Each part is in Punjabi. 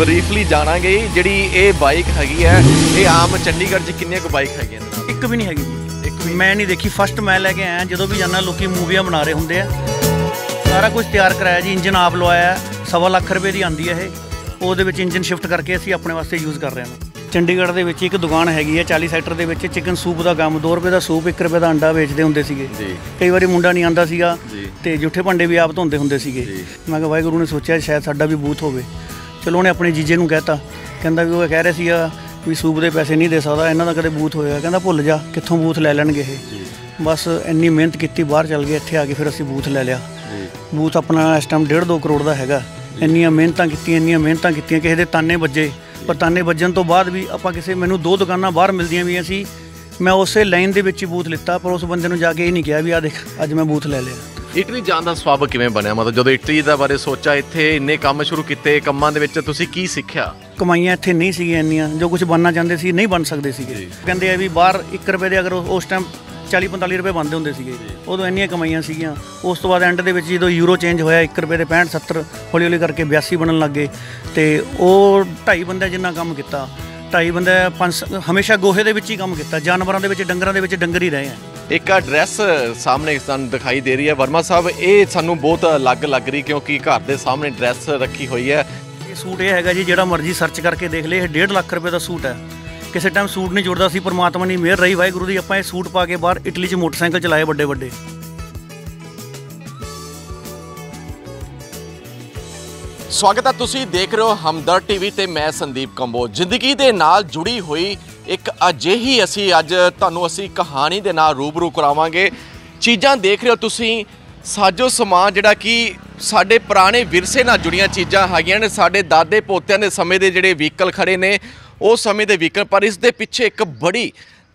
ਬਰੀਫਲੀ ਜਾਣਾਂਗੇ ਜਿਹੜੀ ਇਹ ਬਾਈਕ ਹੈਗੀ ਹੈ ਇਹ ਆਮ ਚੰਡੀਗੜ੍ਹ 'ਚ ਕਿੰਨੀਆਂ ਕੁ ਬਾਈਕ ਹੈਗੀਆਂ ਇੱਕ ਵੀ ਨਹੀਂ ਹੈਗੀ ਜੀ ਇੱਕ ਵੀ ਮੈਂ ਨਹੀਂ ਦੇਖੀ ਫਸਟ ਮੈਂ ਲੈ ਕੇ ਆਇਆ ਜਦੋਂ ਵੀ ਜਾਣਾ ਲੋਕੀ ਮੂਵੀਆਂ ਬਣਾ ਰਹੇ ਹੁੰਦੇ ਆ ਸਾਰਾ ਕੁਝ ਤਿਆਰ ਕਰਾਇਆ ਜੀ ਇੰਜਨ ਆਪ ਲਵਾਇਆ ਸਵਾ ਲੱਖ ਰੁਪਏ ਦੀ ਆਂਦੀ ਹੈ ਇਹ ਉਹਦੇ ਵਿੱਚ ਇੰਜਨ ਸ਼ਿਫਟ ਕਰਕੇ ਅਸੀਂ ਆਪਣੇ ਵਾਸਤੇ ਯੂਜ਼ ਕਰ ਰਹੇ ਹਾਂ ਚੰਡੀਗੜ੍ਹ ਦੇ ਵਿੱਚ ਇੱਕ ਦੁਕਾਨ ਹੈਗੀ ਹੈ 40 ਸੈਕਟਰ ਦੇ ਵਿੱਚ ਚਿਕਨ ਸੂਪ ਦਾ ਕੰਮ 2 ਰੁਪਏ ਦਾ ਸੂਪ 1 ਰੁਪਏ ਦਾ ਅੰਡਾ ਵੇਚਦੇ ਹੁੰਦੇ ਸੀਗੇ ਕਈ ਵਾਰੀ ਮੁੰਡਾ ਨਹੀਂ ਆਂਦਾ ਸੀਗਾ ਤੇ ਜੁੱਠੇ ਭਾਂਡੇ ਵੀ ਆਪ ਧੋਂਦੇ ਹੁੰਦੇ ਸੀਗੇ ਮੈਂ ਕਿਹਾ ਵਾਹਿਗੁਰੂ ਨੇ ਸੋਚਿਆ ਸ਼ਾਇਦ ਸਾਡਾ ਵੀ ਬੂਥ ਹੋਵੇ ਚਲੋ ਉਹਨੇ ਆਪਣੇ ਜੀਜੇ ਨੂੰ ਕਹਿਤਾ ਕਹਿੰਦਾ ਵੀ ਉਹ ਕਹਿ ਰਿਹਾ ਸੀਗਾ ਵੀ ਸੂਬ ਦੇ ਪੈਸੇ ਨਹੀਂ ਦੇ ਸਕਦਾ ਇਹਨਾਂ ਦਾ ਕਦੇ ਬੂਥ ਹੋਇਆ ਕਹਿੰਦਾ ਭੁੱਲ ਜਾ ਕਿੱਥੋਂ ਬੂਥ ਲੈ ਲੈਣਗੇ ਇਹ ਬਸ ਇੰਨੀ ਮਿਹਨਤ ਕੀਤੀ ਬਾਹਰ ਚੱਲ ਗਏ ਇੱਥੇ ਆ ਕੇ ਫਿਰ ਅਸੀਂ ਬੂਥ ਲੈ ਲਿਆ ਬੂਥ ਆਪਣਾ ਇਸ ਟਾਈਮ 1.5 2 ਕਰੋੜ ਦਾ ਹੈਗਾ ਇੰਨੀਆਂ ਮਿਹਨਤਾਂ ਕੀਤੀਆਂ ਇੰਨੀਆਂ ਮਿਹਨਤਾਂ ਕੀਤੀਆਂ ਕਿਸੇ ਦੇ ਤਾਨੇ ਵੱਜੇ ਪਰ ਤਾਨੇ ਵੱਜਣ ਤੋਂ ਬਾਅਦ ਵੀ ਆਪਾਂ ਕਿਸੇ ਮੈਨੂੰ ਦੋ ਦੁਕਾਨਾਂ ਬਾਹਰ ਮਿਲਦੀਆਂ ਵੀ ਅਸੀਂ ਮੈਂ ਉਸੇ ਲਾਈਨ ਦੇ ਵਿੱਚ ਹੀ ਬੂਥ ਲਿੱਤਾ ਪਰ ਉਸ ਬੰਦੇ ਨੂੰ ਜਾ ਕੇ ਇਹ ਨਹੀਂ ਕਿਹਾ ਵੀ ਆ ਦੇਖ ਅੱਜ ਮੈਂ ਬੂਥ ਲੈ ਲਿਆ ਇਟਲੀ ਜਾਣ ਦਾ ਸਵਾਬ ਕਿਵੇਂ ਬਣਿਆ ਮਤਲਬ ਜਦੋਂ ਇਟਲੀ ਦਾ ਬਾਰੇ ਸੋਚਾ ਇੱਥੇ ਇੰਨੇ ਕੰਮ ਸ਼ੁਰੂ ਕੀਤੇ ਕੰਮਾਂ ਦੇ ਵਿੱਚ ਤੁਸੀਂ ਕੀ ਸਿੱਖਿਆ ਕਮਾਈਆਂ ਇੱਥੇ ਨਹੀਂ ਸੀਗੀਆਂ ਇੰਨੀਆਂ ਜੋ ਕੁਝ ਬਣਨਾ ਚਾਹੁੰਦੇ ਸੀ ਨਹੀਂ ਬਣ ਸਕਦੇ ਸੀਗੇ ਕਹਿੰਦੇ ਆ ਵੀ ਬਾਹਰ 1 ਰੁਪਏ ਦੇ ਅਗਰ ਉਸ ਟਾਈਮ 40-45 ਰੁਪਏ ਬੰਦੇ ਹੁੰਦੇ ਸੀਗੇ ਉਦੋਂ ਇੰਨੀਆਂ ਕਮਾਈਆਂ ਸੀਗੀਆਂ ਉਸ ਤੋਂ ਬਾਅਦ ਐਂਡ ਦੇ ਵਿੱਚ ਜਦੋਂ ਯੂਰੋ ਚੇਂਜ ਹੋਇਆ 1 ਰੁਪਏ ਦੇ 65 70 ਹੌਲੀ ਹੌਲੀ ਕਰਕੇ 82 ਬਣਨ ਲੱਗੇ ਤੇ ਉਹ ਢਾਈ ਬੰਦੇ ਜਿੰਨਾ ਕੰਮ ਕੀਤਾ ਢਾਈ ਬੰਦੇ ਪੰਜ ਹਮੇਸ਼ਾ ਗੋਹੇ ਦੇ ਵਿੱਚ ਹੀ ਕੰਮ ਕੀਤਾ ਜਾਨਵਰਾਂ ਦੇ ਵਿੱਚ ਡੰਗਰਾਂ ਦੇ ਵਿੱਚ ਡੰਗਰ ਹੀ ਰਹੇ ਆ ਇੱਕ ਐਡਰੈਸ ਸਾਹਮਣੇ ਸਾਨੂੰ ਦਿਖਾਈ ਦੇ ਰਹੀ ਹੈ ਵਰਮਾ ਸਾਹਿਬ ਇਹ ਸਾਨੂੰ ਬਹੁਤ ਅਲੱਗ ਲੱਗ ਰਹੀ ਕਿਉਂਕਿ ਘਰ ਦੇ ਸਾਹਮਣੇ ਐਡਰੈਸ ਰੱਖੀ ਹੋਈ ਹੈ ਇਹ ਸੂਟ ਇਹ ਹੈਗਾ ਜੀ ਜਿਹੜਾ ਮਰਜ਼ੀ ਸਰਚ ਕਰਕੇ ਦੇਖ ਲੈ ਇਹ 1.5 ਲੱਖ ਰੁਪਏ ਦਾ ਸੂਟ ਹੈ ਕਿਸੇ ਟਾਈਮ ਸੂਟ ਨਹੀਂ ਜੁੜਦਾ ਸੀ ਪਰਮਾਤਮਾ ਨੇ ਮਿਹਰ ਰਹੀ ਵਾਹਿਗੁਰੂ ਦੀ ਆਪਾਂ ਇਹ ਸੂਟ ਪਾ ਕੇ ਬਾਹਰ ਇਟਲੀ 'ਚ ਮੋਟਰਸਾਈਕਲ ਚਲਾਏ ਵੱਡੇ ਵੱਡੇ ਸਵਾਗਤ ਹੈ ਤੁਸੀਂ ਦੇਖ ਰਹੇ ਹੋ ਹਮਦਰ ਟੀਵੀ ਤੇ ਮੈਂ ਸੰਦੀਪ ਕੰਬੋ ਜ਼ਿੰਦਗੀ ਦੇ ਨਾਲ ਜੁੜੀ ਹੋਈ ਇੱਕ ਅਜਿਹੀ ਅਸੀਂ ਅੱਜ ਤੁਹਾਨੂੰ ਅਸੀਂ ਕਹਾਣੀ ਦੇ ਨਾਲ ਰੂਬਰੂ ਕਰਾਵਾਂਗੇ ਚੀਜ਼ਾਂ ਦੇਖ ਰਹੇ ਹੋ ਤੁਸੀਂ ਸਾਜੋ ਸਮਾਨ ਜਿਹੜਾ ਕਿ ਸਾਡੇ ਪੁਰਾਣੇ ਵਿਰਸੇ ਨਾਲ ਜੁੜੀਆਂ ਚੀਜ਼ਾਂ ਹੈਗੀਆਂ ਨੇ ਸਾਡੇ ਦਾਦੇ ਪੋਤਿਆਂ ਦੇ ਸਮੇਂ ਦੇ ਜਿਹੜੇ ਵਹੀਕਲ ਖੜੇ ਨੇ ਉਹ ਸਮੇਂ ਦੇ ਵਹੀਕਲ ਪਰ ਇਸ ਦੇ ਪਿੱਛੇ ਇੱਕ ਬੜੀ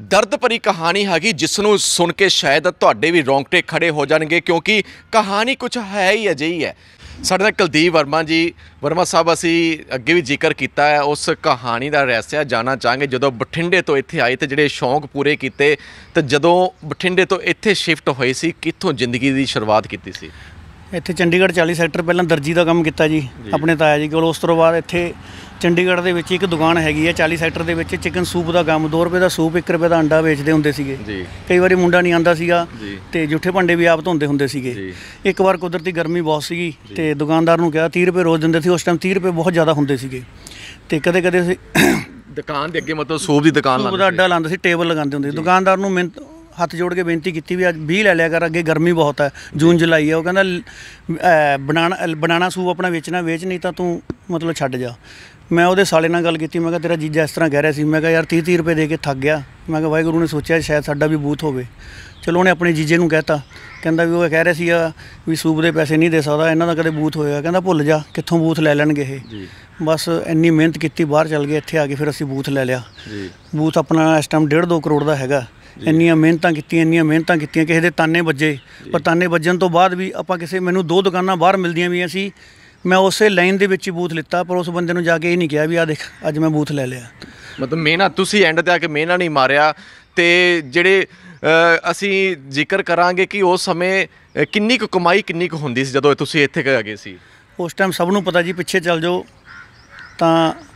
ਦਰਦ ਭਰੀ ਕਹਾਣੀ ਹੈਗੀ ਜਿਸ ਨੂੰ ਸੁਣ ਕੇ ਸ਼ਾਇਦ ਤੁਹਾਡੇ ਵੀ ਰੌਂਗਟੇ ਖੜੇ ਹੋ ਜਾਣਗੇ ਕਿਉਂਕਿ ਕਹਾਣੀ ਕੁਝ ਹੈ ਹੀ ਅਜਿਹੀ ਹੈ ਸਾਡੇ ਨਾਲ ਕੁਲਦੀਪ ਵਰਮਾ ਜੀ ਵਰਮਾ ਸਾਹਿਬ ਅਸੀਂ ਅੱਗੇ ਵੀ ਜ਼ਿਕਰ ਕੀਤਾ ਹੈ ਉਸ ਕਹਾਣੀ ਦਾ ਰਹੱਸਿਆ ਜਾਣਾ ਚਾਹਾਂਗੇ ਜਦੋਂ ਬਠਿੰਡੇ ਤੋਂ ਇੱਥੇ ਆਏ ਤੇ ਜਿਹੜੇ ਸ਼ੌਂਕ ਪੂਰੇ ਕੀਤੇ ਤੇ ਜਦੋਂ ਬਠਿੰਡੇ ਤੋਂ ਇੱਥੇ ਸ਼ਿਫਟ ਹੋਏ ਸੀ ਕਿੱਥੋਂ ਜ਼ਿੰਦਗੀ ਦੀ ਸ਼ੁਰੂਆਤ ਕੀਤੀ ਸੀ ਇੱਥੇ ਚੰਡੀਗੜ੍ਹ 40 ਸੈਕਟਰ ਪਹਿਲਾਂ ਦਰਜੀ ਦਾ ਕੰਮ ਕੀਤਾ ਜੀ ਆਪਣੇ ਤਾਇਆ ਜੀ ਕੋਲ ਉਸ ਤੋਂ ਬਾਅਦ ਇੱਥੇ ਚੰਡੀਗੜ੍ਹ ਦੇ ਵਿੱਚ ਇੱਕ ਦੁਕਾਨ ਹੈਗੀ ਹੈ 40 ਸੈਕਟਰ ਦੇ ਵਿੱਚ ਚਿਕਨ ਸੂਪ ਦਾ ਕੰਮ 2 ਰੁਪਏ ਦਾ ਸੂਪ 1 ਰੁਪਏ ਦਾ ਅੰਡਾ ਵੇਚਦੇ ਹੁੰਦੇ ਸੀਗੇ ਕਈ ਵਾਰੀ ਮੁੰਡਾ ਨਹੀਂ ਆਂਦਾ ਸੀਗਾ ਤੇ ਜੁੱਠੇ ਭਾਂਡੇ ਵੀ ਆਪ ਧੋਂਦੇ ਹੁੰਦੇ ਸੀਗੇ ਇੱਕ ਵਾਰ ਕੁਦਰਤੀ ਗਰਮੀ ਬਹੁਤ ਸੀਗੀ ਤੇ ਦੁਕਾਨਦਾਰ ਨੂੰ ਕਿਹਾ 30 ਰੁਪਏ ਰੋਜ਼ ਦਿੰਦੇ ਸੀ ਉਸ ਟਾਈਮ 30 ਰੁਪਏ ਬਹੁਤ ਜ਼ਿਆਦਾ ਹੁੰਦੇ ਸੀਗੇ ਤੇ ਕਦੇ ਕਦੇ ਦੁਕਾਨ ਦੇ ਅੱਗੇ ਮਤਲਬ ਸੂਪ ਦੀ ਦੁਕਾਨ ਲਾਉਂਦੇ ਸੀ ਅੱਡਾ ਲਾਉਂਦੇ ਸੀ ਟੇਬਲ ਲਗਾਉਂਦੇ ਹੁੰਦੇ ਦੁਕਾਨਦਾਰ ਨੂੰ ਮਿੰਟ ਹੱਥ ਜੋੜ ਕੇ ਬੇਨਤੀ ਕੀਤੀ ਵੀ ਅੱਜ 20 ਲੈ ਲਿਆ ਕਰ ਅੱਗੇ ਗਰਮੀ ਬਹੁਤ ਹੈ ਜੂਨ ਜੁਲਾਈ ਹੈ ਉਹ ਕਹਿੰਦਾ ਬਣਾਣਾ ਬਣਾਣਾ ਸੂਪ ਆਪਣਾ ਵੇਚਣਾ ਵੇਚ ਨਹੀਂ ਤਾਂ ਤੂੰ ਮਤਲਬ ਛੱਡ ਜਾ ਮੈਂ ਉਹਦੇ ਸਾਲੇ ਨਾਲ ਗੱਲ ਕੀਤੀ ਮੈਂ ਕਿਹਾ ਤੇਰਾ ਜੀਜਾ ਇਸ ਤਰ੍ਹਾਂ ਕਹਿ ਰਿਹਾ ਸੀ ਮੈਂ ਕਿਹਾ ਯਾਰ 30 30 ਰੁਪਏ ਦੇ ਕੇ ਥੱਕ ਗਿਆ ਮੈਂ ਕਿਹਾ ਵਾਹਿਗੁਰੂ ਨੇ ਸੋਚਿਆ ਸ਼ਾਇਦ ਸਾਡਾ ਵੀ ਬੂਥ ਹੋਵੇ ਚਲੋ ਉਹਨੇ ਆਪਣੇ ਜੀਜੇ ਨੂੰ ਕਹਿਤਾ ਕਹਿੰਦਾ ਵੀ ਉਹ ਕਹਿ ਰਿਹਾ ਸੀ ਵੀ ਸੂਪ ਦੇ ਪੈਸੇ ਨਹੀਂ ਦੇ ਸਕਦਾ ਇਹਨਾਂ ਦਾ ਕਦੇ ਬੂਥ ਹੋਏਗਾ ਕਹਿੰਦਾ ਭੁੱਲ ਜਾ ਕਿੱਥੋਂ ਬੂਥ ਲੈ ਲੈਣਗੇ ਇਹ ਜੀ ਬਸ ਇੰਨੀ ਮਿਹਨਤ ਕੀਤੀ ਬਾਹਰ ਚੱਲ ਗਏ ਇੱਥੇ ਆ ਕੇ ਫਿਰ ਅਸੀਂ ਬੂਥ ਲੈ ਲਿਆ ਜੀ ਬੂਥ ਆਪਣਾ ਇਸ ਟਾਈਮ 1.5 2 ਕਰੋੜ ਦਾ ਹੈਗਾ ਇੰਨੀਆਂ ਮਿਹਨਤਾਂ ਕੀਤੀਆਂ ਇੰਨੀਆਂ ਮਿਹਨਤਾਂ ਕੀਤੀਆਂ ਕਿਸੇ ਦੇ ਤਾਨੇ ਵੱਜੇ ਪਰ ਤਾਨੇ ਵੱਜਣ ਤੋਂ ਬਾਅਦ ਵੀ ਆਪਾਂ ਕਿਸੇ ਮੈਨੂੰ ਦੋ ਦੁਕਾਨਾਂ ਬਾਹਰ ਮਿਲਦੀਆਂ ਵੀ ਸੀ ਮੈਂ ਉਸੇ ਲਾਈਨ ਦੇ ਵਿੱਚ ਹੀ ਬੂਥ ਲਿੱਤਾ ਪਰ ਉਸ ਬੰਦੇ ਨੂੰ ਜਾ ਕੇ ਇਹ ਨਹੀਂ ਕਿਹਾ ਵੀ ਆ ਦੇਖ ਅੱਜ ਮੈਂ ਬੂਥ ਲੈ ਲਿਆ ਮਤਲਬ ਮਿਹਨਤ ਤੁਸੀਂ ਐਂਡ ਤੇ ਆ ਕੇ ਮਿਹਨਤ ਨਹੀਂ ਮਾਰਿਆ ਤੇ ਜਿਹੜੇ ਅਸੀਂ ਜ਼ਿਕਰ ਕਰਾਂਗੇ ਕਿ ਉਸ ਸਮੇਂ ਕਿੰਨੀ ਕੁ ਕਮਾਈ ਕਿੰਨੀ ਕੁ ਹੁੰਦੀ ਸੀ ਜਦੋਂ ਤੁਸੀਂ ਇੱਥੇ ਗਏ ਸੀ ਉਸ ਟਾਈਮ ਸਭ ਨੂੰ ਪਤਾ ਜੀ ਪਿੱਛੇ ਚੱਲ ਜਾਓ ਤਾਂ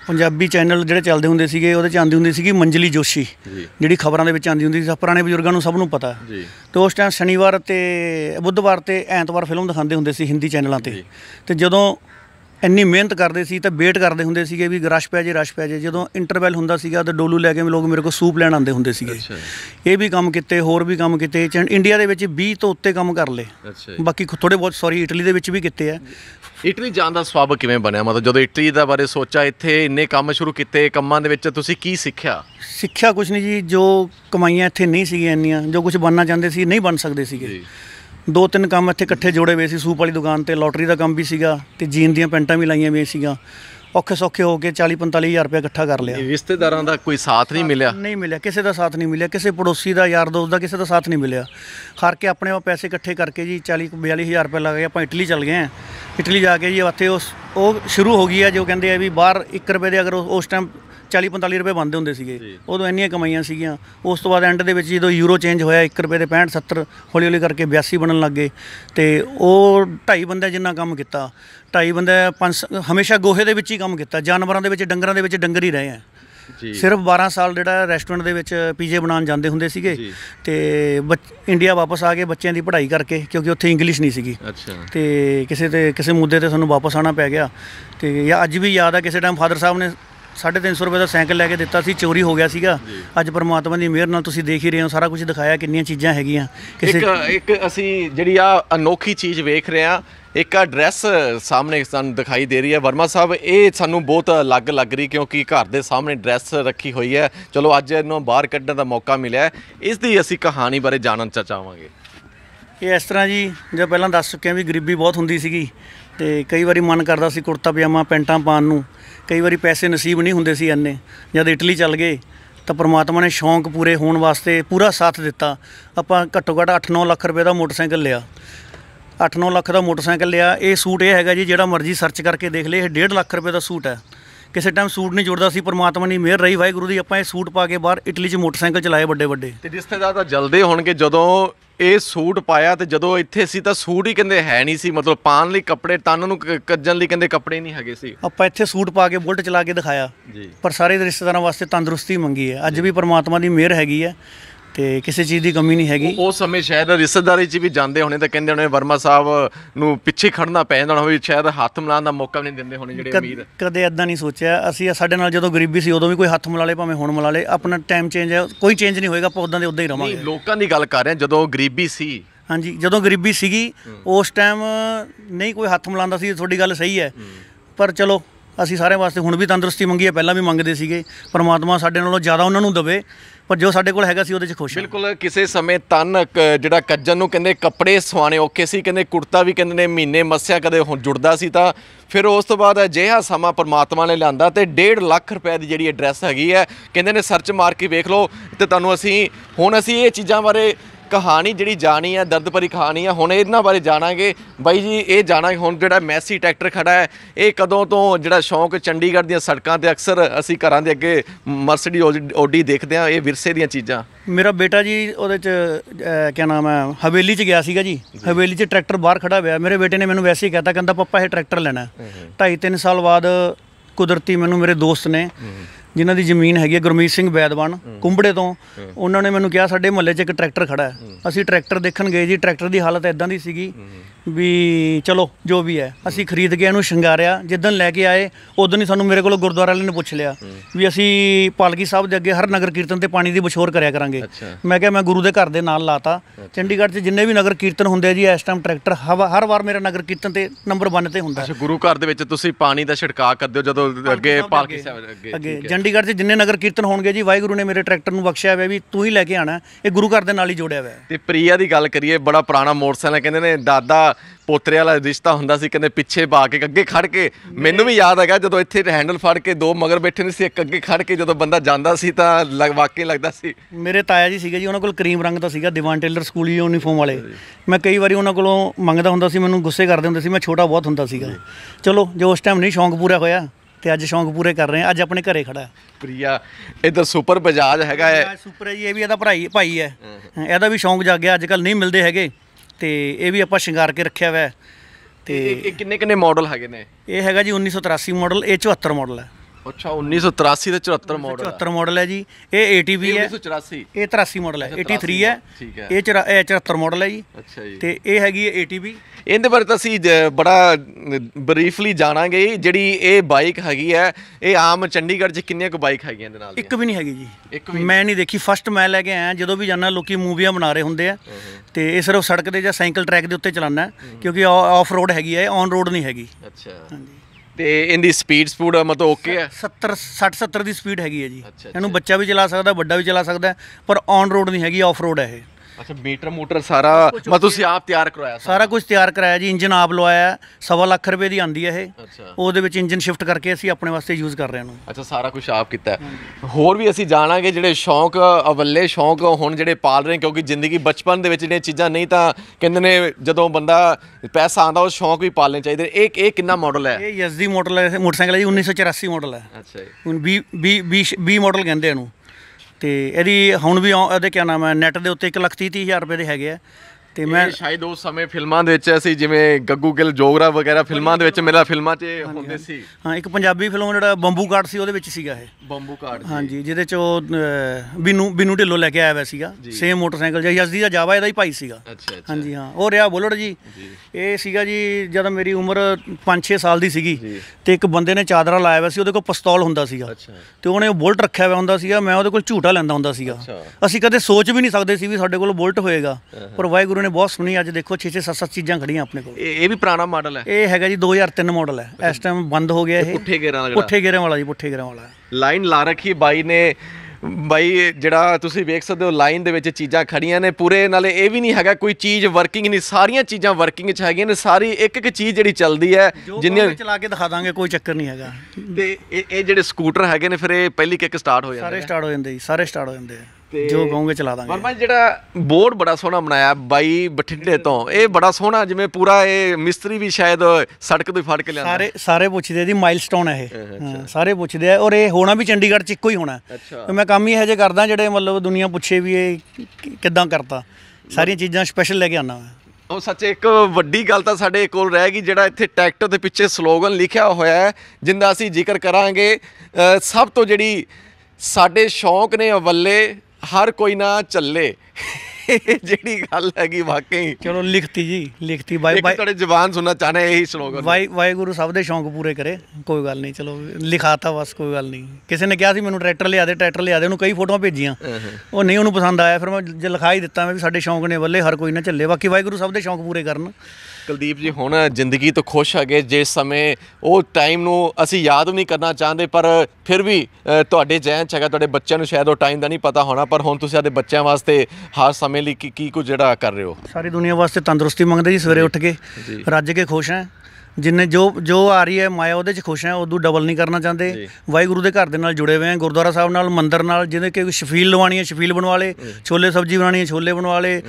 ਪੰਜਾਬੀ ਚੈਨਲ ਜਿਹੜੇ ਚੱਲਦੇ ਹੁੰਦੇ ਸੀਗੇ ਉਹਦੇ ਚ ਆਂਦੀ ਹੁੰਦੀ ਸੀਗੀ ਮੰਜਲੀ ਜੋਸ਼ੀ ਜਿਹੜੀ ਖਬਰਾਂ ਦੇ ਵਿੱਚ ਆਂਦੀ ਹੁੰਦੀ ਸੀ ਪੁਰਾਣੇ ਬਜ਼ੁਰਗਾਂ ਨੂੰ ਸਭ ਨੂੰ ਪਤਾ ਤੇ ਉਸ ਟਾਈਮ ਸ਼ਨੀਵਾਰ ਤੇ ਬੁੱਧਵਾਰ ਤੇ ਐਤਵਾਰ ਫਿਲਮ ਦਿਖਾਉਂਦੇ ਹੁੰਦੇ ਸੀ ਹਿੰਦੀ ਚੈਨਲਾਂ ਤੇ ਤੇ ਜਦੋਂ ਇੰਨੀ ਮਿਹਨਤ ਕਰਦੇ ਸੀ ਤਾਂ ਵੇਟ ਕਰਦੇ ਹੁੰਦੇ ਸੀਗੇ ਵੀ ਰਸ਼ ਪੈ ਜੇ ਰਸ਼ ਪੈ ਜੇ ਜਦੋਂ ਇੰਟਰਵੈਲ ਹੁੰਦਾ ਸੀਗਾ ਤਾਂ ਡੋਲੂ ਲੈ ਕੇ ਲੋਕ ਮੇਰੇ ਕੋਲ ਸੂਪ ਲੈਣ ਆਉਂਦੇ ਹੁੰਦੇ ਸੀਗੇ ਇਹ ਵੀ ਕੰਮ ਕੀਤੇ ਹੋਰ ਵੀ ਕੰਮ ਕੀਤੇ ਚੰਡ ਇੰਡੀਆ ਦੇ ਵਿੱਚ 20 ਤੋਂ ਉੱਤੇ ਕੰਮ ਕਰ ਲਏ ਬਾਕੀ ਥੋੜੇ ਬਹੁਤ ਸੌਰੀ ਇਟਲੀ ਦੇ ਵਿੱਚ ਵੀ ਕੀਤੇ ਆ ਇਟਲੀ ਜਾਣ ਦਾ ਸਵਾਬ ਕਿਵੇਂ ਬਣਿਆ ਮਤਲਬ ਜਦੋਂ ਇਟਲੀ ਦਾ ਬਾਰੇ ਸੋਚਿਆ ਇੱਥੇ ਇੰਨੇ ਕੰਮ ਸ਼ੁਰੂ ਕੀਤੇ ਕੰਮਾਂ ਦੇ ਵਿੱਚ ਤੁਸੀਂ ਕੀ ਸਿੱਖਿਆ ਸਿੱਖਿਆ ਕੁਝ ਨਹੀਂ ਜੀ ਜੋ ਕਮਾਈਆਂ ਇੱਥੇ ਨਹੀਂ ਸੀਗੀਆਂ ਇੰਨੀਆਂ ਜੋ ਕੁਝ ਬਣਨਾ ਚਾਹੁੰਦੇ ਸੀ ਨਹੀਂ ਬਣ ਸਕਦੇ ਸੀਗੇ ਜੀ ਦੋ ਤਿੰਨ ਕੰਮ ਇੱਥੇ ਇਕੱਠੇ ਜੋੜੇ ਹੋਏ ਸੀ ਸੂਪ ਵਾਲੀ ਦੁਕਾਨ ਤੇ ਲੋਟਰੀ ਦਾ ਕੰਮ ਵੀ ਸੀਗਾ ਤੇ ਜੀਨ ਦੀਆਂ ਪੈਂਟਾਂ ਵੀ ਲਾਈਆਂ ਹੋਈਆਂ ਸੀਗਾ ਔਖੇ ਸੌਖੇ ਹੋ ਕੇ 40 45000 ਰੁਪਏ ਇਕੱਠਾ ਕਰ ਲਿਆ ਰਿਸ਼ਤੇਦਾਰਾਂ ਦਾ ਕੋਈ ਸਾਥ ਨਹੀਂ ਮਿਲਿਆ ਨਹੀਂ ਮਿਲਿਆ ਕਿਸੇ ਦਾ ਸਾਥ ਨਹੀਂ ਮਿਲਿਆ ਕਿਸੇ ਪੜੋਸੀ ਦਾ ਯਾਰ ਦੋਸਤ ਦਾ ਕਿਸੇ ਦਾ ਸਾਥ ਨਹੀਂ ਮਿਲਿਆ ਹਰ ਕੇ ਆਪਣੇ ਉਹ ਪੈਸੇ ਇਕੱਠੇ ਕਰਕੇ ਜੀ 40 42000 ਰੁਪਏ ਲਾ ਕੇ ਆਪਾਂ ਇਟਲੀ ਚੱਲ ਗਏ ਆ ਇਟਲੀ ਜਾ ਕੇ ਜੀ ਉੱਥੇ ਉਸ ਉਹ ਸ਼ੁਰੂ ਹੋ ਗਈ ਆ ਜੋ ਕਹਿੰਦੇ ਆ ਵੀ ਬਾਹਰ 1 ਰੁਪਏ ਦੇ ਅਗਰ ਉਸ ਟਾਈਮ 40 45 ਰੁਪਏ ਬੰਦੇ ਹੁੰਦੇ ਸੀਗੇ ਉਦੋਂ ਇੰਨੀਆਂ ਕਮਾਈਆਂ ਸੀਗੀਆਂ ਉਸ ਤੋਂ ਬਾਅਦ ਐਂਡ ਦੇ ਵਿੱਚ ਜਦੋਂ ਯੂਰੋ ਚੇਂਜ ਹੋਇਆ 1 ਰੁਪਏ ਦੇ 65 70 ਹੌਲੀ ਹੌਲੀ ਕਰਕੇ 82 ਬਣਨ ਲੱਗ ਗਏ ਤੇ ਉਹ ਢਾਈ ਬੰਦੇ ਜਿੰਨਾ ਕੰਮ ਕੀਤਾ ਢਾਈ ਬੰਦੇ ਪੰਜ ਹਮੇਸ਼ਾ ਗੋਹੇ ਦੇ ਵਿੱਚ ਹੀ ਕੰਮ ਕੀਤਾ ਜਾਨਵਰਾਂ ਦੇ ਵਿੱਚ ਡੰਗਰਾਂ ਦੇ ਵਿੱਚ ਡੰਗਰ ਹੀ ਰਹੇ ਆ ਸਿਰਫ 12 ਸਾਲ ਜਿਹੜਾ ਰੈਸਟੋਰੈਂਟ ਦੇ ਵਿੱਚ ਪੀਜੇ ਬਣਾਉਣ ਜਾਂਦੇ ਹੁੰਦੇ ਸੀਗੇ ਤੇ ਇੰਡੀਆ ਵਾਪਸ ਆ ਕੇ ਬੱਚਿਆਂ ਦੀ ਪੜ੍ਹਾਈ ਕਰਕੇ ਕਿਉਂਕਿ ਉੱਥੇ ਇੰਗਲਿਸ਼ ਨਹੀਂ ਸੀਗੀ ਅੱਛਾ ਤੇ ਕਿਸੇ ਤੇ ਕਿਸੇ ਮੁੱਦੇ ਤੇ ਸਾਨੂੰ ਵਾਪਸ ਆਣਾ ਪੈ ਗਿਆ ਤੇ ਅੱਜ ਵੀ ਯਾਦ ਆ ਕਿਸੇ ਟਾਈਮ ਫਾਦਰ ਸਾਹਿਬ ਨੇ 350 ਰੁਪਏ ਦਾ ਸਾਈਕਲ ਲੈ ਕੇ ਦਿੱਤਾ ਸੀ ਚੋਰੀ ਹੋ ਗਿਆ ਸੀਗਾ ਅੱਜ ਪਰਮਾਤਮਾ ਦੀ ਮਿਹਰ ਨਾਲ ਤੁਸੀਂ ਦੇਖ ਹੀ ਰਹੇ ਹੋ ਸਾਰਾ ਕੁਝ ਦਿਖਾਇਆ ਕਿੰਨੀਆਂ ਚੀਜ਼ਾਂ ਹੈਗੀਆਂ ਇੱਕ ਇੱਕ ਅਸੀਂ ਜਿਹੜੀ ਆ ਅਨੋਖੀ ਚੀਜ਼ ਵੇਖ ਰਹੇ ਆ ਇੱਕ ਆ ਡਰੈਸ ਸਾਹਮਣੇ ਸਾਨੂੰ ਦਿਖਾਈ ਦੇ ਰਹੀ ਹੈ ਵਰਮਾ ਸਾਹਿਬ ਇਹ ਸਾਨੂੰ ਬਹੁਤ ਅਲੱਗ ਲੱਗ ਰਹੀ ਕਿਉਂਕਿ ਘਰ ਦੇ ਸਾਹਮਣੇ ਡਰੈਸ ਰੱਖੀ ਹੋਈ ਹੈ ਚਲੋ ਅੱਜ ਇਹਨੂੰ ਬਾਹਰ ਕੱਢਣ ਦਾ ਮੌਕਾ ਮਿਲਿਆ ਇਸ ਦੀ ਅਸੀਂ ਕਹਾਣੀ ਬਾਰੇ ਜਾਣਨ ਚਾਹਾਂਗੇ ਇਸ ਤਰ੍ਹਾਂ ਜੀ ਜੇ ਪਹਿਲਾਂ ਦੱਸ ਚੁੱਕੇ ਆ ਵੀ ਗਰੀਬੀ ਬਹੁਤ ਹੁੰਦੀ ਸੀਗੀ ਤੇ ਕਈ ਵਾਰੀ ਮਨ ਕਰਦਾ ਸੀ ਕੁੜਤਾ ਪਜਾਮਾ ਪੈਂਟਾਂ ਪਾਣ ਨੂੰ ਕਈ ਵਾਰੀ ਪੈਸੇ ਨਸੀਬ ਨਹੀਂ ਹੁੰਦੇ ਸੀ ਐਨੇ ਜਦ ਇਟਲੀ ਚੱਲ ਗਏ ਤਾਂ ਪ੍ਰਮਾਤਮਾ ਨੇ ਸ਼ੌਂਕ ਪੂਰੇ ਹੋਣ ਵਾਸਤੇ ਪੂਰਾ ਸਾਥ ਦਿੱਤਾ ਆਪਾਂ ਘੱਟੋ ਘੱਟ 8-9 ਲੱਖ ਰੁਪਏ ਦਾ ਮੋਟਰਸਾਈਕਲ ਲਿਆ 8-9 ਲੱਖ ਦਾ ਮੋਟਰਸਾਈਕਲ ਲਿਆ ਇਹ ਸੂਟ ਇਹ ਹੈਗਾ ਜੀ ਜਿਹੜਾ ਮਰਜ਼ੀ ਸਰਚ ਕਰਕੇ ਦੇਖ ਲੈ ਇਹ 1.5 ਲੱਖ ਰੁਪਏ ਦਾ ਸੂਟ ਹੈ ਕਿਸੇ ਟਾਈਮ ਸੂਟ ਨਹੀਂ ਜੁੜਦਾ ਸੀ ਪਰਮਾਤਮਾ ਨੇ ਮਿਹਰ ਰਹੀ ਵਾਹਿਗੁਰੂ ਦੀ ਆਪਾਂ ਇਹ ਸੂਟ ਪਾ ਕੇ ਬਾਹਰ ਇਟਲੀ 'ਚ ਮੋਟਰਸਾਈਕਲ ਚਲਾਏ ਵੱਡੇ ਵੱਡੇ ਤੇ ਰਿਸ਼ਤੇਦਾਰ ਤਾਂ ਜਲਦੇ ਹੋਣਗੇ ਜਦੋਂ ਇਹ ਸੂਟ ਪਾਇਆ ਤੇ ਜਦੋਂ ਇੱਥੇ ਸੀ ਤਾਂ ਸੂਟ ਹੀ ਕਹਿੰਦੇ ਹੈ ਨਹੀਂ ਸੀ ਮਤਲਬ ਪਾਣ ਲਈ ਕੱਪੜੇ ਤਨ ਨੂੰ ਕੱਜਣ ਲਈ ਕਹਿੰਦੇ ਕੱਪੜੇ ਨਹੀਂ ਹੈਗੇ ਸੀ ਆਪਾਂ ਇੱਥੇ ਸੂਟ ਪਾ ਕੇ ਬੁਲਟ ਚਲਾ ਕੇ ਦਿਖਾਇਆ ਜੀ ਪਰ ਸਾਰੇ ਰਿਸ਼ਤੇਦਾਰਾਂ ਵਾਸਤੇ ਤੰਦਰੁਸਤੀ ਮੰਗੀ ਹੈ ਅੱਜ ਵੀ ਪਰਮਾਤਮਾ ਦੀ ਮਿਹਰ ਹੈਗੀ ਹੈ ਤੇ ਕਿਸੇ ਚੀਜ਼ ਦੀ ਕਮੀ ਨਹੀਂ ਹੈਗੀ ਉਹ ਸਮੇਂ ਸ਼ਾਇਦ ਰਿਸ਼ਤੇਦਾਰੀ 'ਚ ਵੀ ਜਾਂਦੇ ਹੋਣੇ ਤਾਂ ਕਹਿੰਦੇ ਹੋਣੇ ਵਰਮਾ ਸਾਹਿਬ ਨੂੰ ਪਿੱਛੇ ਖੜਨਾ ਪੈ ਜਾਂਦਾ ਹੋਵੇ ਸ਼ਾਇਦ ਹੱਥ ਮਿਲਾਉਣ ਦਾ ਮੌਕਾ ਵੀ ਨਹੀਂ ਦਿੰਦੇ ਹੋਣੇ ਜਿਹੜੇ ਅਮੀਰ ਕਦੇ ਐਦਾਂ ਨਹੀਂ ਸੋਚਿਆ ਅਸੀਂ ਸਾਡੇ ਨਾਲ ਜਦੋਂ ਗਰੀਬੀ ਸੀ ਉਦੋਂ ਵੀ ਕੋਈ ਹੱਥ ਮਿਲਾ ਲੇ ਭਾਵੇਂ ਹੁਣ ਮਿਲਾ ਲੇ ਆਪਣਾ ਟਾਈਮ ਚੇਂਜ ਹੈ ਕੋਈ ਚੇਂਜ ਨਹੀਂ ਹੋਏਗਾ ਆਪਾਂ ਉਦਾਂ ਦੇ ਉਦਾਂ ਹੀ ਰਵਾਂਗੇ ਲੋਕਾਂ ਦੀ ਗੱਲ ਕਰ ਰਹੇ ਜਦੋਂ ਗਰੀਬੀ ਸੀ ਹਾਂਜੀ ਜਦੋਂ ਗਰੀਬੀ ਸੀਗੀ ਉਸ ਟਾਈਮ ਨਹੀਂ ਕੋਈ ਹੱਥ ਮਿਲਾਉਂਦਾ ਸੀ ਤੁਹਾਡੀ ਗੱਲ ਸਹੀ ਹੈ ਪਰ ਚਲੋ ਅਸੀਂ ਸਾਰਿਆਂ ਵਾਸਤੇ ਹੁਣ ਵੀ ਤੰਦਰੁਸਤੀ ਮੰਗੀ ਹੈ ਪਹਿਲਾਂ ਵੀ ਮੰਗਦੇ ਸੀਗੇ ਪਰਮਾਤਮਾ ਸਾਡੇ ਨਾਲੋਂ ਜ਼ਿਆਦਾ ਉਹਨਾਂ ਨੂੰ ਦਵੇ ਪਰ ਜੋ ਸਾਡੇ ਕੋਲ ਹੈਗਾ ਸੀ ਉਹਦੇ 'ਚ ਖੁਸ਼ ਹਾਂ ਬਿਲਕੁਲ ਕਿਸੇ ਸਮੇਂ ਤਨ ਜਿਹੜਾ ਕੱਜਣ ਨੂੰ ਕਹਿੰਦੇ ਕੱਪੜੇ ਸਵਾਣੇ ਔਖੇ ਸੀ ਕਹਿੰਦੇ ਕੁੜਤਾ ਵੀ ਕਹਿੰਦੇ ਨੇ ਮਹੀਨੇ ਮੱਸਿਆ ਕਦੇ ਹੁਣ ਜੁੜਦਾ ਸੀ ਤਾਂ ਫਿਰ ਉਸ ਤੋਂ ਬਾਅਦ ਅਜਿਹਾ ਸਮਾਂ ਪਰਮਾਤਮਾ ਨੇ ਲਿਆਂਦਾ ਤੇ 1.5 ਲੱਖ ਰੁਪਏ ਦੀ ਜਿਹੜੀ ਐਡਰੈਸ ਹੈਗੀ ਹੈ ਕਹਿੰਦੇ ਨੇ ਸਰਚ ਮਾਰ ਕੇ ਵੇਖ ਲਓ ਤੇ ਤੁਹਾਨੂੰ ਅਸੀਂ ਹੁਣ ਅਸੀਂ ਇਹ ਚੀਜ਼ਾਂ ਬਾਰੇ ਕਹਾਣੀ ਜਿਹੜੀ ਜਾਣੀ ਆ ਦਰਦ ਭਰੀ ਕਹਾਣੀ ਆ ਹੁਣ ਇਹਨਾਂ ਬਾਰੇ ਜਾਣਾਂਗੇ ਬਾਈ ਜੀ ਇਹ ਜਾਣਾਂਗੇ ਹੁਣ ਜਿਹੜਾ ਮੈਸੀ ਟਰੈਕਟਰ ਖੜਾ ਹੈ ਇਹ ਕਦੋਂ ਤੋਂ ਜਿਹੜਾ ਸ਼ੌਂਕ ਚੰਡੀਗੜ੍ਹ ਦੀਆਂ ਸੜਕਾਂ ਤੇ ਅਕਸਰ ਅਸੀਂ ਘਰਾਂ ਦੇ ਅੱਗੇ ਮਰਸਡੀ ਓਡੀ ਦੇਖਦੇ ਆ ਇਹ ਵਿਰਸੇ ਦੀਆਂ ਚੀਜ਼ਾਂ ਮੇਰਾ ਬੇਟਾ ਜੀ ਉਹਦੇ ਚ ਕੀ ਨਾਮ ਹੈ ਹਵੇਲੀ ਚ ਗਿਆ ਸੀਗਾ ਜੀ ਹਵੇਲੀ ਚ ਟਰੈਕਟਰ ਬਾਹਰ ਖੜਾ ਹੋਇਆ ਮੇਰੇ ਬੇਟੇ ਨੇ ਮੈਨੂੰ ਵੈਸੇ ਹੀ ਕਹਤਾ ਕਹਿੰਦਾ ਪਪਾ ਇਹ ਟਰੈਕਟਰ ਲੈਣਾ 2.5 3 ਸਾਲ ਬਾਅਦ ਕੁਦਰਤੀ ਮੈਨੂੰ ਮੇਰੇ ਦੋਸਤ ਨੇ ਜਿਨ੍ਹਾਂ ਦੀ ਜ਼ਮੀਨ ਹੈਗੀ ਹੈ ਗੁਰਮੀਤ ਸਿੰਘ ਬੈਦਵਾਨ ਕੁੰਬੜੇ ਤੋਂ ਉਹਨਾਂ ਨੇ ਮੈਨੂੰ ਕਿਹਾ ਸਾਡੇ ਮੁਹੱਲੇ 'ਚ ਇੱਕ ਟਰੈਕਟਰ ਖੜਾ ਹੈ ਅਸੀਂ ਟਰੈਕਟਰ ਦੇਖਣ ਗਏ ਜੀ ਟਰੈਕਟਰ ਦੀ ਹਾਲਤ ਐਦਾਂ ਦੀ ਸੀਗੀ ਵੀ ਚਲੋ ਜੋ ਵੀ ਹੈ ਅਸੀਂ ਖਰੀਦ ਕੇ ਇਹਨੂੰ ਸ਼ਿੰਗਾਰਿਆ ਜਿੱਦਨ ਲੈ ਕੇ ਆਏ ਉਦੋਂ ਹੀ ਸਾਨੂੰ ਮੇਰੇ ਕੋਲ ਗੁਰਦੁਆਰਾ ਵਾਲੇ ਨੇ ਪੁੱਛ ਲਿਆ ਵੀ ਅਸੀਂ ਪਾਲਕੀ ਸਾਹਿਬ ਦੇ ਅੱਗੇ ਹਰ ਨਗਰ ਕੀਰਤਨ ਤੇ ਪਾਣੀ ਦੀ ਬਿਸ਼ੋਰ ਕਰਿਆ ਕਰਾਂਗੇ ਮੈਂ ਕਿਹਾ ਮੈਂ ਗੁਰੂ ਦੇ ਘਰ ਦੇ ਨਾਲ ਲਾਤਾ ਚੰਡੀਗੜ੍ਹ 'ਚ ਜਿੰਨੇ ਵੀ ਨਗਰ ਕੀਰਤਨ ਹੁੰਦੇ ਜੀ ਇਸ ਟਾਈਮ ਟਰੈਕਟਰ ਹਰ ਵਾਰ ਮੇਰਾ ਨਗਰ ਕੀਰਤਨ ਤੇ ਨੰਬਰ 1 ਤੇ ਹੁੰਦਾ ਅੱਛਾ ਗੁਰੂ ਘਰ ਦੇ ਵਿੱਚ ਤੁਸੀਂ ਪਾਣੀ ਦਾ ਛਿੜਕਾਅ ਕਰਦੇ ਹੋ ਜਦੋਂ ਅੱਗੇ ਪਾਲਕੀ ਸਾਹਿਬ ਅੱਗੇ ਅੱਗੇ ਚੰਡੀਗੜ੍ਹ 'ਚ ਜਿੰਨੇ ਨਗਰ ਕੀਰਤਨ ਹੋਣਗੇ ਜੀ ਵਾਹਿਗੁਰੂ ਨੇ ਮੇਰੇ ਟਰੈਕਟਰ ਨੂੰ ਬਖਸ਼ਿਆ ਹੋਇਆ ਵੀ ਤੂੰ ਹੀ ਲੈ ਕੇ ਆਣਾ ਇਹ ਗੁਰੂ ਘਰ ਦੇ ਨਾਲ ਹੀ ਜੋੜਿਆ ਹੋਇਆ ਤੇ ਪ੍ਰੀਆ ਦੀ ਗੱਲ ਕਰੀਏ ਬੜਾ ਪੁਰਾਣਾ ਮੋਟਰਸਾਈਕਲ ਕਹਿੰਦੇ ਨੇ ਦਾਦਾ ਪੋਤਰੇ ਵਾਲਾ ਰਿਸ਼ਤਾ ਹੁੰਦਾ ਸੀ ਕਹਿੰਦੇ ਪਿੱਛੇ ਬਾ ਕੇ ਅੱਗੇ ਖੜ ਕੇ ਮੈਨੂੰ ਵੀ ਯਾਦ ਹੈਗਾ ਜਦੋਂ ਇੱਥੇ ਹੈਂਡਲ ਫੜ ਕੇ ਦੋ ਮਗਰ ਬੈਠੇ ਨੇ ਸੀ ਇੱਕ ਅੱਗੇ ਖੜ ਕੇ ਜਦੋਂ ਬੰਦਾ ਜਾਂਦਾ ਸੀ ਤਾਂ ਲਗ ਵਾਕਈ ਲੱਗਦਾ ਸੀ ਮੇਰੇ ਤਾਇਆ ਜੀ ਸੀਗੇ ਜੀ ਉਹਨਾਂ ਕੋਲ ਕਰੀਮ ਰੰਗ ਦਾ ਸੀਗਾ ਦੀਵਾਨ ਟੇਲਰ ਸਕੂਲੀ ਯੂਨੀਫਾਰਮ ਵਾਲੇ ਮੈਂ ਕਈ ਵਾਰੀ ਉਹਨਾਂ ਕੋਲੋਂ ਮੰਗਦਾ ਹੁੰਦਾ ਸੀ ਮੈਨੂੰ ਗੁੱਸੇ ਕਰਦੇ ਹੁੰਦੇ ਸੀ ਮੈਂ ਛੋਟਾ ਬਹੁਤ ਹੁੰਦਾ ਸੀਗਾ ਚਲੋ ਜੋ ਉਸ ਟਾਈਮ ਨਹੀਂ ਸ਼ੌਂਕ ਪੂਰਾ ਹੋਇਆ ਤੇ ਅੱਜ ਸ਼ੌਂਕ ਪੂਰੇ ਕਰ ਰਹੇ ਆ ਅੱਜ ਆਪਣੇ ਘਰੇ ਖੜਾ ਪ੍ਰਿਆ ਇਧਰ ਸੁਪਰ ਬਜਾਜ ਹੈਗਾ ਹੈ ਸੁਪਰ ਜੀ ਇਹ ਵੀ ਇਹਦਾ ਭਰਾਈ ਭਾਈ ਹੈ ਇਹਦਾ ਵੀ ਸ਼ੌਂਕ ਗਿਆ ਅੱਜ ਕੱਲ ਨਹੀਂ ਮਿਲਦੇ ਹੈਗੇ ਤੇ ਇਹ ਵੀ ਆਪਾਂ ਸ਼ਿੰਗਾਰ ਕੇ ਰੱਖਿਆ ਹੋਇਆ ਤੇ ਇਹ ਕਿੰਨੇ ਕਿੰਨੇ ਮਾਡਲ ਹੈਗੇ ਨੇ ਇਹ ਹੈਗਾ ਜੀ 1983 ਮਾਡਲ ਇਹ 74 ਮਾਡਲ ਹੈ ਅੱਛਾ 1983 ਤੇ 74 ਮਾਡਲ 74 ਮਾਡਲ ਹੈ ਜੀ ਇਹ ATV ਹੈ 1984 ਇਹ 83 ਮਾਡਲ ਹੈ 83 ਹੈ ਠੀਕ ਹੈ ਇਹ 74 ਮਾਡਲ ਹੈ ਜੀ ਅੱਛਾ ਜੀ ਤੇ ਇਹ ਹੈਗੀ ਹੈ ATV ਇਹਦੇ ਬਾਰੇ ਤਾਂ ਅਸੀਂ ਬੜਾ ਬਰੀਫਲੀ ਜਾਣਾਂਗੇ ਜਿਹੜੀ ਇਹ ਬਾਈਕ ਹੈਗੀ ਹੈ ਇਹ ਆਮ ਚੰਡੀਗੜ੍ਹ 'ਚ ਕਿੰਨੀਆਂ ਕੁ ਬਾਈਕ ਹੈਗੀਆਂ ਦੇ ਨਾਲ ਇੱਕ ਵੀ ਨਹੀਂ ਹੈਗੀ ਜੀ ਇੱਕ ਵੀ ਮੈਂ ਨਹੀਂ ਦੇਖੀ ਫਸਟ ਮੈਂ ਲੈ ਕੇ ਆਇਆ ਜਦੋਂ ਵੀ ਜਾਣਾ ਲੋਕੀ ਮੂਵੀਆਂ ਬਣਾ ਰਹੇ ਹੁੰਦੇ ਆ ਤੇ ਇਹ ਸਿਰਫ ਸੜਕ ਦੇ ਜਾਂ ਸਾਈਕਲ ਟਰੈਕ ਦੇ ਉੱਤੇ ਚਲਾਣਾ ਕਿਉਂਕਿ ਆਫ ਰੋਡ ਹੈਗੀ ਹੈ ਔਨ ਰੋਡ ਨਹੀਂ ਹੈਗੀ ਅੱਛਾ ਹਾਂਜੀ ਤੇ ਇਹਦੀ ਸਪੀਡ ਸਪੂਡ ਮਤਲਬ ਓਕੇ ਹੈ 70 60 70 ਦੀ ਸਪੀਡ ਹੈਗੀ ਹੈ ਜੀ ਇਹਨੂੰ ਬੱਚਾ ਵੀ ਚਲਾ ਸਕਦਾ ਵੱਡਾ ਵੀ ਚਲਾ ਸਕਦਾ ਪਰ ਔਨ ਰੋਡ ਨਹੀਂ ਹੈਗੀ ਆਫ ਰੋਡ ਹੈ ਇਹ ਅੱਛਾ ਮੀਟਰ ਮੋਟਰ ਸਾਰਾ ਮੈਂ ਤੁਸੀਂ ਆਪ ਤਿਆਰ ਕਰਵਾਇਆ ਸਾਰਾ ਕੁਝ ਤਿਆਰ ਕਰਾਇਆ ਜੀ ਇੰਜਨ ਆਪ ਲਵਾਇਆ ਸਵਾ ਲੱਖ ਰੁਪਏ ਦੀ ਆਂਦੀ ਹੈ ਇਹ ਅੱਛਾ ਉਹਦੇ ਵਿੱਚ ਇੰਜਨ ਸ਼ਿਫਟ ਕਰਕੇ ਅਸੀਂ ਆਪਣੇ ਵਾਸਤੇ ਯੂਜ਼ ਕਰ ਰਹੇ ਹਾਂ ਅੱਛਾ ਸਾਰਾ ਕੁਝ ਆਪ ਕੀਤਾ ਹੋਰ ਵੀ ਅਸੀਂ ਜਾਣਾਂਗੇ ਜਿਹੜੇ ਸ਼ੌਂਕ ਅਵੱਲੇ ਸ਼ੌਂਕ ਹੁਣ ਜਿਹੜੇ ਪਾਲ ਰਹੇ ਕਿਉਂਕਿ ਜ਼ਿੰਦਗੀ ਬਚਪਨ ਦੇ ਵਿੱਚ ਇਹ ਚੀਜ਼ਾਂ ਨਹੀਂ ਤਾਂ ਕਹਿੰਦੇ ਨੇ ਜਦੋਂ ਬੰਦਾ ਪੈਸਾ ਆਂਦਾ ਉਹ ਸ਼ੌਂਕ ਵੀ ਪਾਲਣੇ ਚਾਹੀਦੇ ਇਹ ਇਹ ਕਿੰਨਾ ਮਾਡਲ ਹੈ ਇਹ ਯਜ਼ਦੀ ਮਾਡਲ ਹੈ ਮੋਟਰਸਾਈਕਲ ਹੈ ਜੀ 1984 ਮਾਡਲ ਹੈ ਅੱਛਾ ਜੀ ਹੁਣ 20 20 20 ਮਾਡਲ ਕਹਿੰਦੇ ਇਹਨੂੰ ਤੇ ਇਹਦੀ ਹੁਣ ਵੀ ਇਹਦੇ ਕੀ ਨਾਮ ਹੈ ਨੈਟ ਦੇ ਉੱਤੇ 1 ਲੱਖ 30 ਹਜ਼ਾਰ ਰੁਪਏ ਦੇ ਹੈਗੇ ਆ ਤੇ ਮੈਂ ਸ਼ਾਇਦ ਉਸ ਸਮੇਂ ਫਿਲਮਾਂ ਦੇ ਵਿੱਚ ਅਸੀਂ ਜਿਵੇਂ ਗੱਗੂ ਗਿੱਲ ਜੋਗਰਾ ਵਗੈਰਾ ਫਿਲਮਾਂ ਦੇ ਵਿੱਚ ਮੇਰਾ ਫਿਲਮਾਂ 'ਚ ਹੁੰਦੇ ਸੀ ਹਾਂ ਇੱਕ ਪੰਜਾਬੀ ਫਿਲਮ ਜਿਹੜਾ ਬੰਬੂ ਕਾਟ ਸੀ ਉਹਦੇ ਵਿੱਚ ਸੀਗਾ ਇਹ ਬੰਬੂ ਕਾਟ ਹਾਂਜੀ ਜਿਹਦੇ 'ਚ ਉਹ ਬਿਨੂ ਬਿਨੂ ਢਿੱਲੋਂ ਲੈ ਕੇ ਆਇਆ ਹੋਇਆ ਸੀਗਾ ਸੇਮ ਮੋਟਰਸਾਈਕਲ ਜਿਹਾ ਯਸਦੀ ਦਾ ਜਾਵਾ ਇਹਦਾ ਹੀ ਭਾਈ ਸੀਗਾ ਅੱਛਾ ਅੱਛਾ ਹਾਂਜੀ ਹਾਂ ਉਹ ਰਿਹਾ ਬੁਲਟ ਜੀ ਇਹ ਸੀਗਾ ਜੀ ਜਦ ਮੇਰੀ ਉਮਰ 5-6 ਸਾਲ ਦੀ ਸੀਗੀ ਤੇ ਇੱਕ ਬੰਦੇ ਨੇ ਚਾਦਰਾ ਲਾਇਆ ਹੋਇਆ ਸੀ ਉਹਦੇ ਕੋਲ ਪਿਸਤੌਲ ਹੁੰਦਾ ਸੀਗਾ ਤੇ ਉਹਨੇ ਬੁਲਟ ਰੱਖਿਆ ਹੋਇਆ ਹੁੰਦਾ ਸੀਗਾ ਮੈਂ ਉਹਦੇ ਕੋਲ ਝੂਟਾ ਲੈਂਦਾ ਹੁੰਦਾ ਸੀਗਾ ਅਸੀਂ ਕਦੇ ਸੋਚ ਵੀ ਨਹੀਂ ਸਕਦੇ ਸੀ ਵੀ ਸਾਡੇ ਕੋਲ ਬੁਲਟ ਹੋਏਗਾ ਪਰ ਵਾਹਿਗੁਰੂ ਨੇ ਬਹੁਤ ਸੁਣੀ ਅੱਜ ਦੇਖੋ 6 6 7 7 ਚੀਜ਼ਾਂ ਖੜੀਆਂ ਆਪਣੇ ਕੋਲ ਇਹ ਵੀ ਪੁਰਾਣਾ ਮਾਡਲ ਹੈ ਇਹ ਹੈਗਾ ਜੀ 2003 ਮਾਡਲ ਹੈ ਇਸ ਟਾਈਮ ਬੰਦ ਹੋ ਗਿਆ ਇਹ ਪੁੱਠੇ ਗੇਰਾਂ ਵਾਲਾ ਪੁੱਠੇ ਗੇਰਾਂ ਵਾਲਾ ਜੀ ਪੁੱਠੇ ਗੇਰਾਂ ਵਾਲਾ ਲਾਈਨ ਲਾ ਰੱਖੀ ਬਾਈ ਨੇ ਬਾਈ ਜਿਹੜਾ ਤੁਸੀਂ ਵੇਖ ਸਕਦੇ ਹੋ ਲਾਈਨ ਦੇ ਵਿੱਚ ਚੀਜ਼ਾਂ ਖੜੀਆਂ ਨੇ ਪੂਰੇ ਨਾਲੇ ਇਹ ਵੀ ਨਹੀਂ ਹੈਗਾ ਕੋਈ ਚੀਜ਼ ਵਰਕਿੰਗ ਨਹੀਂ ਸਾਰੀਆਂ ਚੀਜ਼ਾਂ ਵਰਕਿੰਗ 'ਚ ਹੈਗੀਆਂ ਨੇ ਸਾਰੀ ਇੱਕ ਇੱਕ ਚੀਜ਼ ਜਿਹੜੀ ਚੱਲਦੀ ਹੈ ਜਿੰਨੇ ਚਲਾ ਕੇ ਦਿਖਾ ਦਾਂਗੇ ਕੋਈ ਚੱਕਰ ਨਹੀਂ ਹੈਗਾ ਤੇ ਇਹ ਜਿਹੜੇ ਸਕੂਟਰ ਹੈਗੇ ਨੇ ਫਿਰ ਇਹ ਪਹਿਲੀ ਕਿੱਕ ਸਟਾਰਟ ਹੋ ਜਾਂਦੇ ਸਾਰੇ ਸਟਾਰਟ ਹੋ ਜਾਂਦੇ ਜੀ ਸਾਰੇ ਸਟਾਰਟ ਹੋ ਜਾਂਦੇ ਆ ਤੇ ਜੋ ਕਹੋਗੇ ਚਲਾ ਦਾਂਗੇ ਵਰਮਾ ਜਿਹੜਾ ਬੋਰਡ ਬੜਾ ਸੋਹਣਾ ਬਣਾਇਆ ਬਾਈ ਬਠਿੰਡੇ ਤੋਂ ਇਹ ਬੜਾ ਸੋਹਣਾ ਜਿਵੇਂ ਪੂਰਾ ਇਹ ਮਿਸਤਰੀ ਵੀ ਸ਼ਾਇਦ ਸੜਕ ਤੋਂ ਫੜ ਕੇ ਲਿਆਂਦਾ ਸਾਰੇ ਸਾਰੇ ਪੁੱਛਦੇ ਦੀ ਮਾਈਲਸਟੋਨ ਹੈ ਇਹ ਸਾਰੇ ਪੁੱਛਦੇ ਆ ਔਰ ਇਹ ਹੋਣਾ ਵੀ ਚੰਡੀਗੜ੍ਹ ਚ ਇੱਕੋ ਹੀ ਹੋਣਾ ਤੇ ਮੈਂ ਕੰਮ ਹੀ ਇਹ ਜੇ ਕਰਦਾ ਜਿਹੜੇ ਮਤਲਬ ਦੁਨੀਆ ਪੁੱਛੇ ਵੀ ਇਹ ਕਿੱਦਾਂ ਕਰਤਾ ਸਾਰੀਆਂ ਚੀਜ਼ਾਂ ਸਪੈਸ਼ਲ ਲੈ ਕੇ ਆਣਾ ਉਹ ਸੱਚ ਇੱਕ ਵੱਡੀ ਗੱਲ ਤਾਂ ਸਾਡੇ ਕੋਲ ਰਹਿ ਗਈ ਜਿਹੜਾ ਇੱਥੇ ਟਰੈਕਟਰ ਦੇ ਪਿੱਛੇ ਸਲੋਗਨ ਲਿਖਿਆ ਹੋਇਆ ਹੈ ਜਿੰਦਾ ਅਸੀਂ ਜ਼ਿਕਰ ਕਰਾਂਗੇ ਸਭ ਤੋਂ ਜਿਹੜੀ ਸਾਡੇ ਸ਼ੌਂਕ ਨੇ ਅਵੱਲੇ ਹਰ ਕੋਈ ਨਾ ਚੱਲੇ ਜਿਹੜੀ ਗੱਲ ਹੈਗੀ ਵਾਕਈ ਚਲੋ ਲਿਖਤੀ ਜੀ ਲਿਖਤੀ ਬਾਈ ਬਾਈ ਤੁਹਾਡੇ ਜ਼ਬਾਨ ਸੁਣਨਾ ਚਾਹਣਾ ਇਹੀ ਸਲੋਗਨ ਵਾਈ ਗੁਰੂ ਸਭ ਦੇ ਸ਼ੌਂਕ ਪੂਰੇ ਕਰੇ ਕੋਈ ਗੱਲ ਨਹੀਂ ਚਲੋ ਲਿਖਾਤਾ ਬਸ ਕੋਈ ਗੱਲ ਨਹੀਂ ਕਿਸੇ ਨੇ ਕਿਹਾ ਸੀ ਮੈਨੂੰ ਟਰੈਕਟਰ ਲਿਆ ਦੇ ਟਰੈਕਟਰ ਲਿਆ ਦੇ ਉਹਨੂੰ ਕਈ ਫੋਟੋਆਂ ਭੇਜੀਆਂ ਉਹ ਨਹੀਂ ਉਹਨੂੰ ਪਸੰਦ ਆਇਆ ਫਿਰ ਮੈਂ ਜੇ ਲਿਖਾ ਹੀ ਦਿੱਤਾ ਮੈਂ ਵੀ ਸਾਡੇ ਸ਼ੌਂਕ ਨੇ ਵੱਲੇ ਹਰ ਕੋਈ ਨਾ ਚੱਲੇ ਬਾਕੀ ਗੁਰੂ ਸਭ ਦੇ ਸ਼ੌਂਕ ਪੂਰੇ ਕਰਨ ਕੁਲਦੀਪ ਜੀ ਹੁਣ ਜ਼ਿੰਦਗੀ ਤੋਂ ਖੁਸ਼ ਹੈਗੇ ਜੇ ਸਮੇਂ ਉਹ ਟਾਈਮ ਨੂੰ ਅਸੀਂ ਯਾਦ ਵੀ ਨਹੀਂ ਕਰਨਾ ਚਾਹੁੰਦੇ ਪਰ ਫਿਰ ਵੀ ਤੁਹਾਡੇ ਜੈਨ ਚ ਹੈਗਾ ਤੁਹਾਡੇ ਬੱਚਿਆਂ ਨੂੰ ਸ਼ਾਇਦ ਉਹ ਟਾਈਮ ਦਾ ਨਹੀਂ ਪਤਾ ਹੋਣਾ ਪਰ ਹੁਣ ਤੁਸੀਂ ਆਪਣੇ ਬੱਚਿਆਂ ਵਾਸਤੇ ਹਰ ਸਮੇਂ ਲਈ ਕੀ ਕੀ ਕੁਝ ਜਿਹੜਾ ਕਰ ਰਹੇ ਹੋ ਸਾਰੀ ਦੁਨੀਆ ਵਾਸਤੇ ਤੰਦਰੁਸਤੀ ਮੰਗਦੇ ਜੀ ਸਵੇਰੇ ਉੱਠ ਕੇ ਰੱਜ ਕੇ ਖੁਸ਼ ਹਾਂ ਜਿੰਨੇ ਜੋ ਜੋ ਆ ਰਹੀ ਹੈ ਮਾਇਆ ਉਹਦੇ 'ਚ ਖੁਸ਼ ਹੈ ਉਦੋਂ ਡਬਲ ਨਹੀਂ ਕਰਨਾ ਚਾਹੁੰਦੇ ਵਾਹਿਗੁਰੂ ਦੇ ਘਰ ਦੇ ਨਾਲ ਜੁੜੇ ਹੋਏ ਆ ਗੁਰਦੁਆਰਾ ਸਾਹਿਬ ਨਾਲ ਮੰਦਿਰ ਨਾਲ ਜਿਹਦੇ ਕਿ ਸ਼ਫੀਲ ਲਵਾਣੀ ਹੈ ਸ਼ਫੀਲ ਬਣਵਾ ਲੇ ਛੋਲੇ ਸਬਜ਼ੀ ਬਣਾਣੀ ਹੈ ਛੋਲੇ ਬਣਵਾ ਲੇ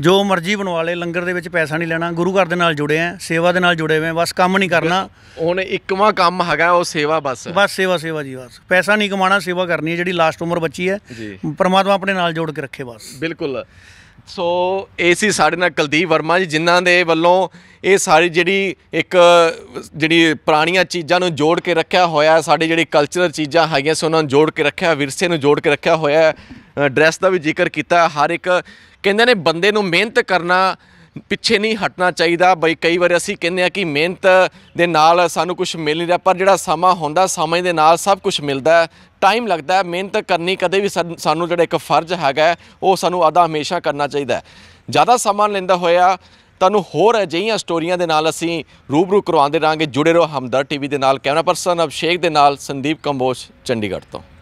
ਜੋ ਮਰਜ਼ੀ ਬਣਵਾ ਲੇ ਲੰਗਰ ਦੇ ਵਿੱਚ ਪੈਸਾ ਨਹੀਂ ਲੈਣਾ ਗੁਰੂ ਘਰ ਦੇ ਨਾਲ ਜੁੜੇ ਆ ਸੇਵਾ ਦੇ ਨਾਲ ਜੁੜੇ ਹੋਏ ਆ ਬਸ ਕੰਮ ਨਹੀਂ ਕਰਨਾ ਹੁਣ ਇੱਕਵਾਂ ਕੰਮ ਹੈਗਾ ਉਹ ਸੇਵਾ ਬਸ ਬਸ ਸੇਵਾ ਸੇਵਾ ਜੀ ਬਸ ਪੈਸਾ ਨਹੀਂ ਕਮਾਉਣਾ ਸੇਵਾ ਕਰਨੀ ਹੈ ਜਿਹੜੀ ਲਾਸਟ ਉਮਰ ਬੱਚੀ ਹੈ ਪਰਮਾਤਮਾ ਆਪਣੇ ਨਾਲ ਜੋੜ ਕੇ ਰੱਖੇ ਬਸ ਬਿਲਕੁਲ ਸੋ ਇਹ ਸੀ ਸਾਡੇ ਨਾਲ ਕੁਲਦੀਪ ਵਰਮਾ ਜੀ ਜਿਨ੍ਹਾਂ ਦੇ ਵੱਲੋਂ ਇਹ ਸਾਰੀ ਜਿਹੜੀ ਇੱਕ ਜਿਹੜੀ ਪੁਰਾਣੀਆਂ ਚੀਜ਼ਾਂ ਨੂੰ ਜੋੜ ਕੇ ਰੱਖਿਆ ਹੋਇਆ ਸਾਡੇ ਜਿਹੜੀ ਕਲਚਰਲ ਚੀਜ਼ਾਂ ਹੈਗੀਆਂ ਸੋ ਉਹਨਾਂ ਨੂੰ ਜੋੜ ਕੇ ਰੱਖਿਆ ਵਿਰਸੇ ਨੂੰ ਜੋੜ ਕੇ ਰੱਖਿਆ ਹੋਇਆ ਡਰੈਸ ਦਾ ਵੀ ਜ਼ਿਕਰ ਕੀਤਾ ਹਰ ਇੱਕ ਕਹਿੰਦੇ ਨੇ ਬੰਦੇ ਨੂੰ ਮਿਹਨਤ ਕਰਨਾ ਪਿੱਛੇ ਨਹੀਂ ਹਟਣਾ ਚਾਹੀਦਾ ਬਈ ਕਈ ਵਾਰ ਅਸੀਂ ਕਹਿੰਦੇ ਆ ਕਿ ਮਿਹਨਤ ਦੇ ਨਾਲ ਸਾਨੂੰ ਕੁਝ ਮਿਲ ਨਹੀਂ ਰਿਹਾ ਪਰ ਜਿਹੜਾ ਸਮਾਂ ਹੁੰਦਾ ਸਮੇਂ ਦੇ ਨਾਲ ਸਭ ਕੁਝ ਮਿਲਦਾ ਟਾਈਮ ਲੱਗਦਾ ਹੈ ਮਿਹਨਤ ਕਰਨੀ ਕਦੇ ਵੀ ਸਾਨੂੰ ਜਿਹੜਾ ਇੱਕ ਫਰਜ਼ ਹੈਗਾ ਉਹ ਸਾਨੂੰ ਅਦਾ ਹਮੇਸ਼ਾ ਕਰਨਾ ਚਾਹੀਦਾ ਜ਼ਿਆਦਾ ਸਮਾਂ ਲੈਂਦਾ ਹੋਇਆ ਤੁਹਾਨੂੰ ਹੋਰ ਅਜਿਹੀਆਂ ਸਟੋਰੀਆਂ ਦੇ ਨਾਲ ਅਸੀਂ ਰੂਬਰੂ ਕਰਵਾਉਂਦੇ ਰਾਂਗੇ ਜੁੜੇ ਰਹੋ ਹਮਦਰ ਟੀਵੀ ਦੇ ਨਾਲ ਕੈਮਰਾ ਪਰਸਨ ਅਭਿਸ਼ੇਕ ਦੇ ਨਾਲ ਸੰਦੀਪ ਕੰਬੋਜ ਚੰਡੀਗੜ੍ਹ ਤੋਂ